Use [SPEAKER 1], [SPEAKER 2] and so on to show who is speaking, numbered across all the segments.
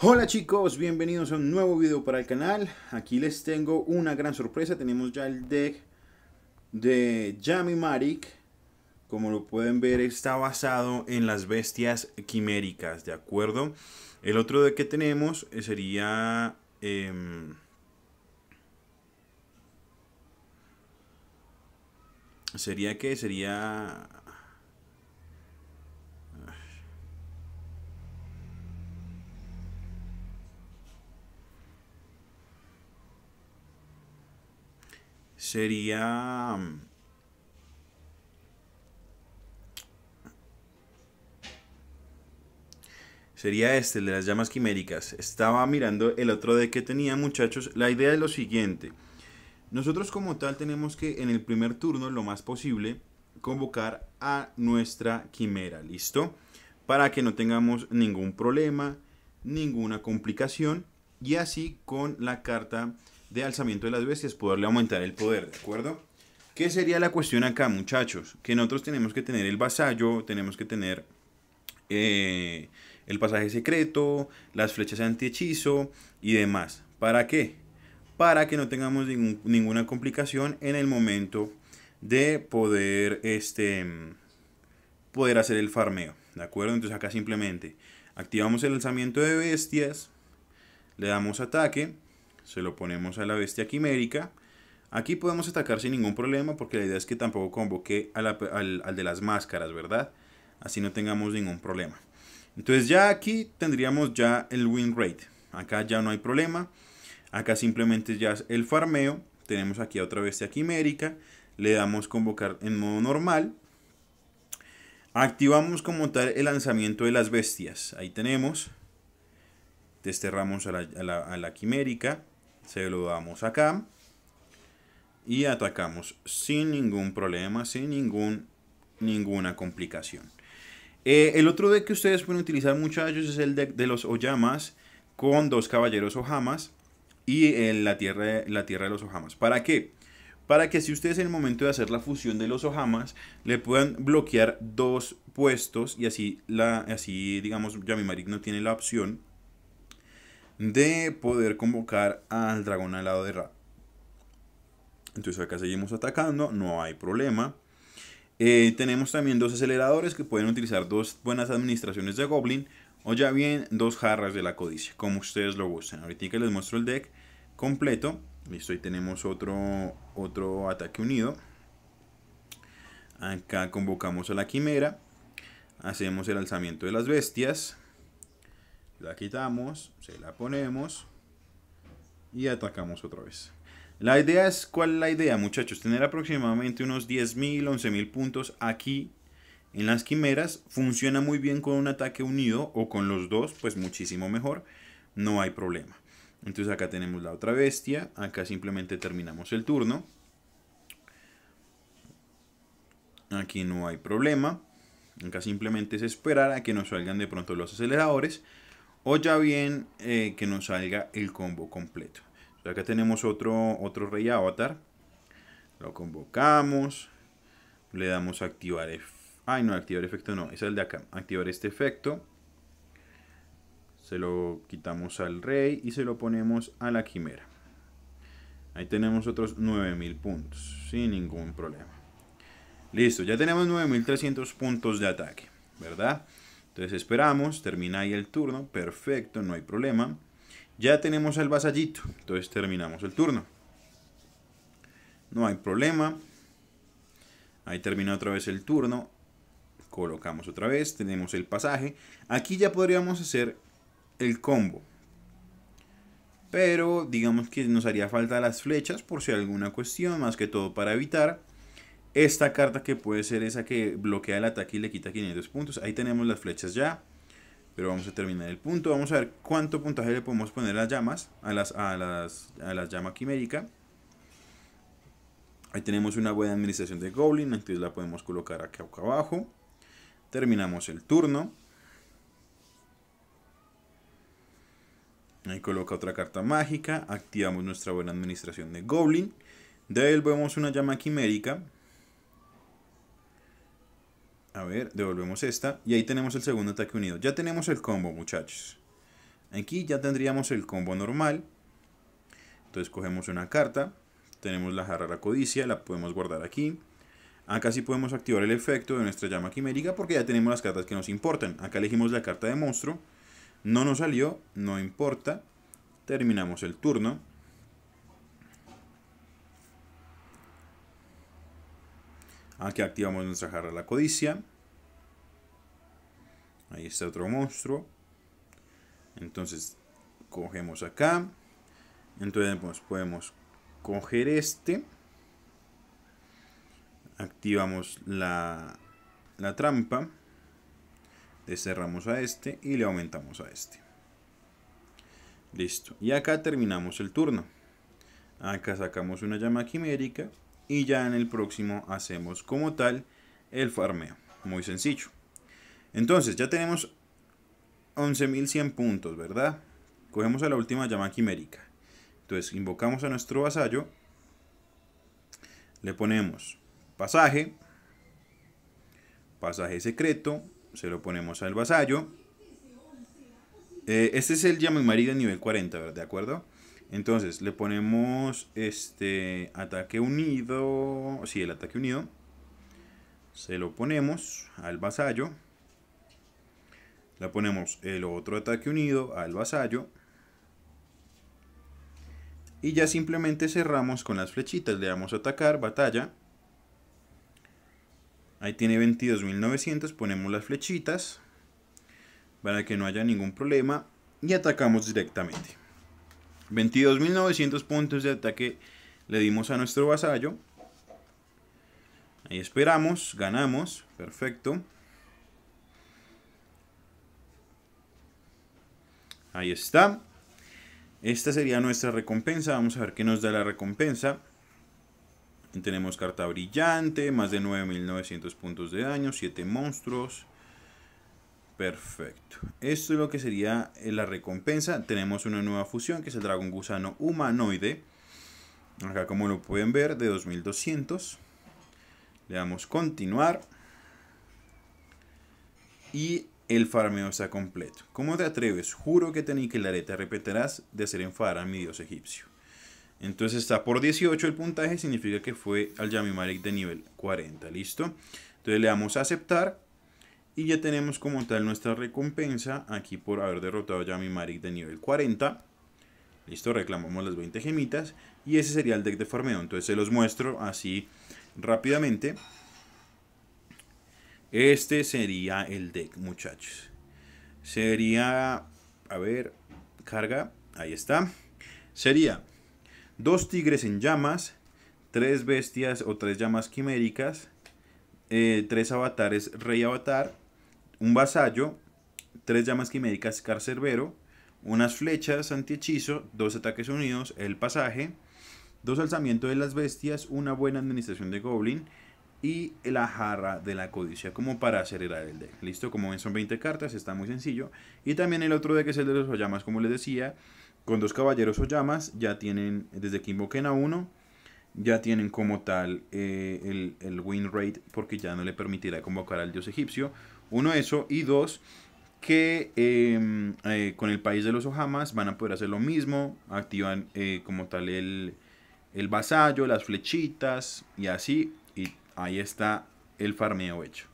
[SPEAKER 1] Hola chicos, bienvenidos a un nuevo video para el canal. Aquí les tengo una gran sorpresa. Tenemos ya el deck de Jamie Marik. Como lo pueden ver, está basado en las bestias quiméricas, ¿de acuerdo? El otro deck que tenemos eh, sería... Em, sería que sería sería... Mm, sería este, el de las llamas quiméricas. Estaba mirando el otro de que tenía, muchachos. La idea es lo siguiente. Nosotros como tal tenemos que en el primer turno, lo más posible, convocar a nuestra quimera, ¿listo? Para que no tengamos ningún problema, ninguna complicación. Y así con la carta de alzamiento de las bestias, poderle aumentar el poder, ¿de acuerdo? ¿Qué sería la cuestión acá, muchachos? Que nosotros tenemos que tener el vasallo, tenemos que tener eh, el pasaje secreto, las flechas antihechizo y demás. ¿Para qué? Para que no tengamos ninguna complicación en el momento de poder, este, poder hacer el farmeo. ¿De acuerdo? Entonces acá simplemente activamos el alzamiento de bestias, le damos ataque se lo ponemos a la bestia quimérica. Aquí podemos atacar sin ningún problema porque la idea es que tampoco convoque al, de las máscaras, ¿verdad? Así no tengamos ningún problema. Entonces ya aquí tendríamos ya el win rate. Acá ya no hay problema. Acá simplemente ya es el farmeo. Tenemos aquí a otra bestia quimérica. Le damos convocar en modo normal. Activamos como tal el lanzamiento de las bestias. Ahí tenemos. Desterramos a la, a la, a la quimérica. Se lo damos acá. Y atacamos sin ningún problema, sin ningún, ninguna complicación. Eh, el otro deck que ustedes pueden utilizar muchachos es el de los Oyamas con dos caballeros Ojamas y en eh, la, tierra, la tierra de los Ojamas. ¿Para qué? Para que si ustedes en el momento de hacer la fusión de los Ojamas le puedan bloquear dos puestos y así, la, así digamos, marido no tiene la opción de poder convocar al dragón al lado de Ra. Entonces acá seguimos atacando, no hay problema. Eh, tenemos también dos aceleradores que pueden utilizar dos buenas administraciones de Goblin o ya bien dos jarras de la codicia, como ustedes lo gusten. Ahorita que les muestro el deck completo. Listo, ahí tenemos otro, otro ataque unido. Acá convocamos a la quimera. Hacemos el alzamiento de las bestias la quitamos, se la ponemos y atacamos otra vez. La idea es, ¿cuál es la idea muchachos? Tener aproximadamente unos 10.000, 11.000 puntos aquí en las quimeras. Funciona muy bien con un ataque unido o con los dos, pues muchísimo mejor. No hay problema. Entonces acá tenemos la otra bestia. Acá simplemente terminamos el turno. Aquí no hay problema. Acá simplemente es esperar a que nos salgan de pronto los aceleradores o ya bien eh, que nos salga el combo completo. acá tenemos otro, otro rey avatar. Lo convocamos. Le damos a activar. Ay, no, activar efecto no. Es el de acá. Activar este efecto. Se lo quitamos al rey y se lo ponemos a la quimera. Ahí tenemos otros 9000 puntos. Sin ningún problema. Listo, ya tenemos 9300 puntos de ataque. ¿Verdad? Entonces esperamos, termina ahí el turno, perfecto, no hay problema. Ya tenemos el vasallito, entonces terminamos el turno. No hay problema. Ahí termina otra vez el turno. Colocamos otra vez, tenemos el pasaje. Aquí ya podríamos hacer el combo. Pero digamos que nos haría falta las flechas por si alguna cuestión, más que todo para evitar. Esta carta que puede ser esa que bloquea el ataque y le quita 500 puntos. Ahí tenemos las flechas ya. Pero vamos a terminar el punto. Vamos a ver cuánto puntaje le podemos poner a las llamas. A las, a las, quimérica. Ahí tenemos una buena administración de Goblin. Entonces la podemos colocar acá abajo. Terminamos el turno. Ahí coloca otra carta mágica. Activamos nuestra buena administración de Goblin. De vemos una llama quimérica. A ver, devolvemos esta. Y ahí tenemos el segundo ataque unido. Ya tenemos el combo, muchachos. Aquí ya tendríamos el combo normal. Entonces cogemos una carta. Tenemos la jarra la codicia, la podemos guardar aquí. Acá sí podemos activar el efecto de nuestra llama quimérica porque ya tenemos las cartas que nos importan. Acá elegimos la carta de monstruo. No nos salió, no importa. Terminamos el turno. Aquí activamos nuestra jarra la codicia. Ahí está otro monstruo. Entonces cogemos acá. Entonces pues, podemos coger este. Activamos la, la trampa. cerramos a este y le aumentamos a este. Listo. Y acá terminamos el turno. Acá sacamos una llama quimérica y ya en el próximo hacemos como tal el farmeo. Muy sencillo. Entonces, ya tenemos 11.100 puntos, ¿verdad? Cogemos a la última llama quimérica. Entonces, invocamos a nuestro vasallo. Le ponemos pasaje. Pasaje secreto. Se lo ponemos al vasallo. Eh, este es el llama marido nivel 40, ¿verdad? ¿De acuerdo? Entonces, le ponemos este ataque unido. Sí, el ataque unido. Se lo ponemos al vasallo. Le ponemos el otro ataque unido al vasallo. Y ya simplemente cerramos con las flechitas. Le damos a atacar, batalla. Ahí tiene 22.900. Ponemos las flechitas. Para que no haya ningún problema. Y atacamos directamente. 22.900 puntos de ataque le dimos a nuestro vasallo. Ahí esperamos, ganamos, perfecto. Ahí está. Esta sería nuestra recompensa. Vamos a ver qué nos da la recompensa. Tenemos carta brillante, más de 9900 puntos de daño, 7 monstruos. Perfecto. Esto es lo que sería eh, la recompensa. Tenemos una nueva fusión que es el dragón gusano humanoide. Acá como lo pueden ver, de 2200. Le damos continuar y el farmeo está completo. ¿Cómo te atreves? Juro que que la te repetirás de hacer enfadar a mi dios egipcio. Entonces está por 18 el puntaje, significa que fue al Yamimarik de nivel 40, ¿listo? Entonces le damos a aceptar y ya tenemos como tal nuestra recompensa aquí por haber derrotado a Yamimarik de nivel 40. Listo, reclamamos las 20 gemitas y ese sería el deck de farmeo. Entonces se los muestro así rápidamente. Este sería el deck, muchachos. Sería, a ver, carga, ahí está. Sería dos tigres en llamas, tres bestias o tres llamas quiméricas, eh, tres avatares, rey avatar, un vasallo, tres llamas quiméricas, carcerbero, unas flechas antihechizo, dos ataques unidos, el pasaje, dos alzamientos de las bestias, una buena administración de goblin, y la jarra de la codicia como para acelerar el deck. Listo, como ven son 20 cartas, está muy sencillo. Y también el otro deck es el de los Oyamas, como les decía, con dos caballeros Oyamas, ya tienen desde que invoquen a uno, ya tienen como tal eh, el, el, win rate porque ya no le permitirá convocar al dios egipcio. Uno eso y dos que em, eh, con el país de los Ojamas van a poder hacer lo mismo, activan eh, como tal el, el vasallo, las flechitas y así y ahí está el farmeo hecho.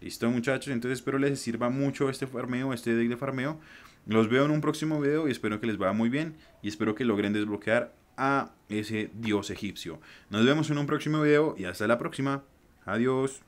[SPEAKER 1] Listo muchachos, entonces espero les sirva mucho este farmeo, este deck de farmeo. Los veo en un próximo video y espero que les vaya muy bien y espero que logren desbloquear a ese dios egipcio. Nos vemos en un próximo video y hasta la próxima. Adiós.